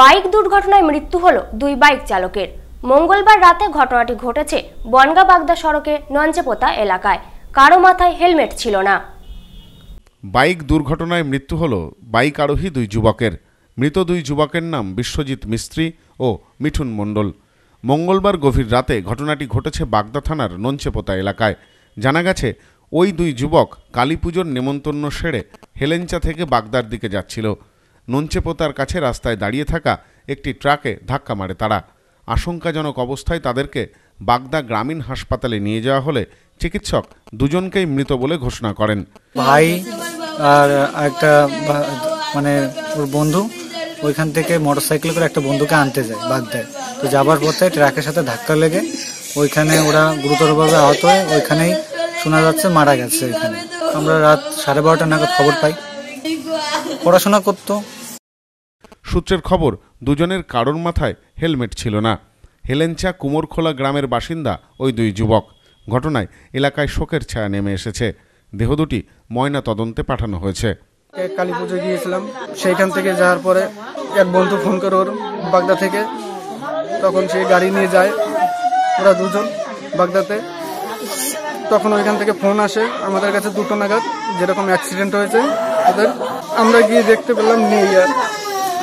bike দুর্ঘটনায় মৃত্যু হল দুই বাইক চালকের মঙ্গলবার রাতে ঘটনাটি ঘটেছে বনগা বাগদা সড়কে নঞ্চেপোতা এলাকায় কারো মাথায় হেলমেট ছিল না বাইক দুর্ঘটনায় মৃত্যু হল বাইক আরোহী দুই যুবকের মৃত দুই যুবকের নাম বিশ্বজিৎ মিস্ত্রি ও মিঠুন মণ্ডল মঙ্গলবার গভীর রাতে ঘটনাটি ঘটেছে বাগদা থানার নঞ্চেপোতা এলাকায় জানা গেছে ওই দুই যুবক কালী পুজোর নেমন্তন্ন সেরে হেলেঞ্চা থেকে বাগদার দিকে যাচ্ছিল নঞ্চেপোতার কাছে রাস্তায় দাঁড়িয়ে থাকা একটি ট্রাকে ধাক্কা মারে তারা আশঙ্কাজনক অবস্থায় তাদেরকে বাগদা গ্রামীণ হাসপাতালে নিয়ে যাওয়া হলে চিকিৎসক দুজনকেই মৃত বলে ঘোষণা করেন ভাই আর একটা মানে ওর বন্ধু ওইখান থেকে মোটরসাইকেল করে একটা বন্ধুকে আনতে যায় বাগদায় তো যাবার পথে ট্রাকের সাথে ধাক্কা লেগে ওইখানে ওরা গুরুতরভাবে আহত হয়ে ওইখানেই শোনা যাচ্ছে মারা গেছে ওইখানে আমরা রাত সাড়ে বারোটা নাগাদ খবর পাই পড়াশোনা করতো সূত্রের খবর দুজনের কারোর মাথায় হেলমেট ছিল না হেলেঞ্চা কুমোরখোলা গ্রামের বাসিন্দা ওই দুই যুবক ঘটনায় এলাকায় শোকের ছায়া নেমে এসেছে দেহ দুটি ময়না তদন্তে পাঠানো হয়েছে কালী পুজো গিয়েছিলাম সেইখান থেকে যাওয়ার পরে এক বন্ধু ফোন করে ওর বাগদা থেকে তখন সে গাড়ি নিয়ে যায় ওরা দুজন বাগদাতে তখন ওইখান থেকে ফোন আসে আমাদের কাছে দুটো নাগাদ যেরকম অ্যাক্সিডেন্ট হয়েছে ওদের আমরা গিয়ে দেখতে পেলাম নেই আর